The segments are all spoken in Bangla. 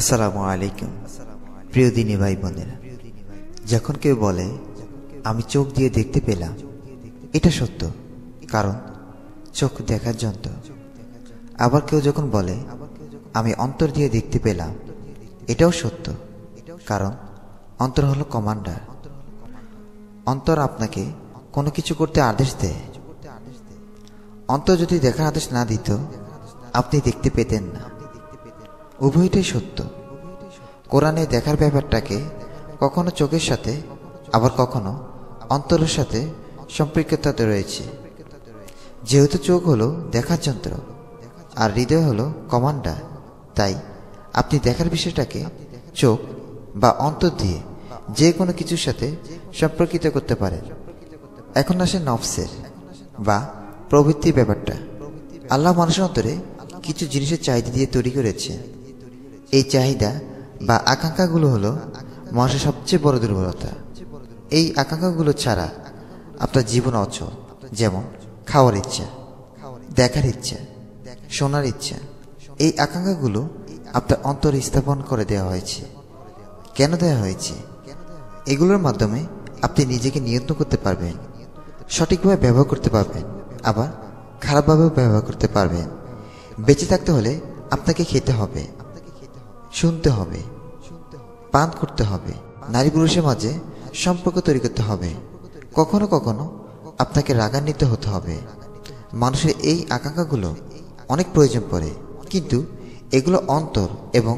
আসসালামু আলাইকুম প্রিয় দিনে ভাই বোনেরা যখন কেউ বলে আমি চোখ দিয়ে দেখতে পেলাম এটা সত্য কারণ চোখ দেখার যন্ত্র আবার কেউ যখন বলে আমি অন্তর দিয়ে দেখতে পেলাম এটাও সত্য কারণ অন্তর হলো কমান্ডার অন্তর আপনাকে কোনো কিছু করতে আদেশ দেয় অন্তর যদি দেখার আদেশ না দিত আপনি দেখতে পেতেন না উভয়টাই সত্য কোরআনে দেখার ব্যাপারটাকে কখনো চোখের সাথে আবার কখনো অন্তরের সাথে সম্পৃক্ততা রয়েছে যেহেতু চোখ হলো দেখার যন্ত্র আর হৃদয় হলো কমান্ডার তাই আপনি দেখার বিষয়টাকে চোখ বা অন্তর দিয়ে যে কোনো কিছুর সাথে সম্পর্কিত করতে পারেন এখন আসে নফসের বা প্রবৃত্তি ব্যাপারটা আল্লাহ মানুষের অন্তরে কিছু জিনিসের চাহিদা দিয়ে তৈরি করেছে এই চাহিদা বা আকাঙ্ক্ষাগুলো হলো মানুষের সবচেয়ে বড় দুর্বলতা এই আকাঙ্ক্ষাগুলো ছাড়া আপনার জীবন অচল যেমন খাওয়ার ইচ্ছা দেখার ইচ্ছা শোনার ইচ্ছা এই আকাঙ্ক্ষাগুলো আপনার অন্তর স্থাপন করে দেওয়া হয়েছে কেন দেওয়া হয়েছে এগুলোর মাধ্যমে আপনি নিজেকে নিয়ন্ত্রণ করতে পারবেন সঠিকভাবে ব্যবহার করতে পারবেন আবার খারাপভাবেও ব্যবহার করতে পারবেন বেঁচে থাকতে হলে আপনাকে খেতে হবে শুনতে হবে পান করতে হবে নারী পুরুষের মাঝে সম্পর্ক তৈরি করতে হবে কখনো কখনো আপনাকে রাগান্বিত হতে হবে মানুষের এই আকাঙ্ক্ষাগুলো অনেক প্রয়োজন পড়ে কিন্তু এগুলো অন্তর এবং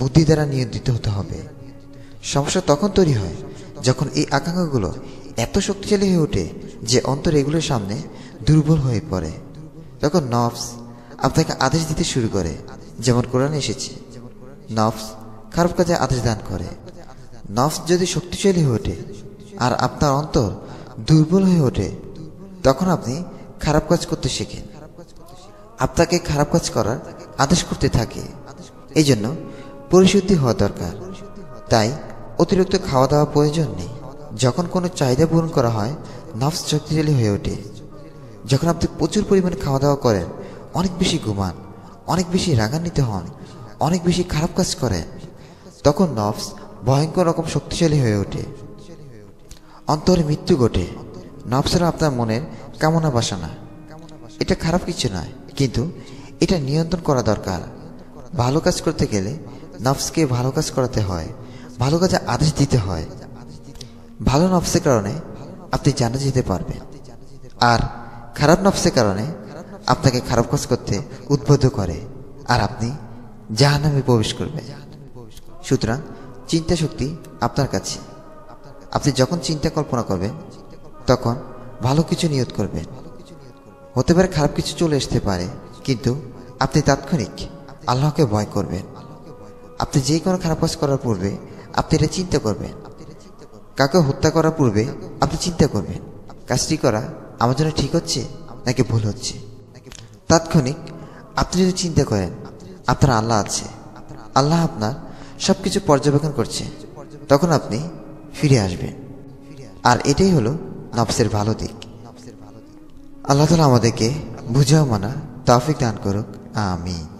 বুদ্ধি দ্বারা নিয়ন্ত্রিত হতে হবে সমস্যা তখন তৈরি হয় যখন এই আকাঙ্ক্ষাগুলো এত শক্তিশালী হয়ে ওঠে যে অন্তর এগুলোর সামনে দুর্বল হয়ে পড়ে তখন নফস আপনাকে আদেশ দিতে শুরু করে যেমন কোরআন এসেছে নফস খারাপ কাজে আদেশ দান করে নফস যদি শক্তিশালী হয়ে ওঠে আর আপনার অন্তর দুর্বল হয়ে ওঠে তখন আপনি খারাপ কাজ করতে শেখেন আপনাকে খারাপ কাজ করার আদেশ করতে থাকে এই জন্য পরিশুদ্ধি হওয়া দরকার তাই অতিরিক্ত খাওয়া দাওয়া প্রয়োজন নেই যখন কোনো চাহিদা পূরণ করা হয় নফস শক্তিশালী হয়ে ওঠে যখন আপনি প্রচুর পরিমাণে খাওয়া দাওয়া করেন অনেক বেশি ঘুমান অনেক বেশি রাগান্বিত হন অনেক বেশি খারাপ কাজ করে তখন নফস ভয়ঙ্কর রকম শক্তিশালী হয়ে ওঠে অন্তরে মৃত্যু ঘটে নফসেরা আপনার মনের কামনা বাসনা এটা খারাপ কিছু নয় কিন্তু এটা নিয়ন্ত্রণ করা দরকার ভালো কাজ করতে গেলে নফসকে ভালো কাজ করাতে হয় ভালো কাজে আদেশ দিতে হয় ভালো নফসের কারণে আপনি জানা যেতে পারবেন আর খারাপ নফসের কারণে আপনাকে খারাপ কাজ করতে উদ্বুদ্ধ করে আর আপনি জাহানামে প্রবেশ করবে সুতরাং চিন্তা শক্তি আপনার কাছে আপনি যখন চিন্তা কল্পনা করবেন তখন ভালো কিছু নিয়ত করবেন হতে পারে খারাপ কিছু চলে আসতে পারে কিন্তু আপনি তাৎক্ষণিক আল্লাহকে ভয় করবেন আপনি যে কোনো খারাপ কাজ করার পূর্বে আপনি এটা চিন্তা করবেন কাকে হত্যা করার পূর্বে আপনি চিন্তা করবেন কাজটি করা আমার জন্য ঠিক হচ্ছে নাকি ভুল হচ্ছে তাৎক্ষণিক আপনি যদি চিন্তা করেন আপনার আল্লাহ আছে আল্লাহ আপনার সব কিছু পর্যবেক্ষণ করছে তখন আপনি ফিরে আসবেন আর এটাই হলো নফসের ভালো দিক আল্লাহ তালা আমাদেরকে বুঝাও মানা তাফিক দান করুক আমি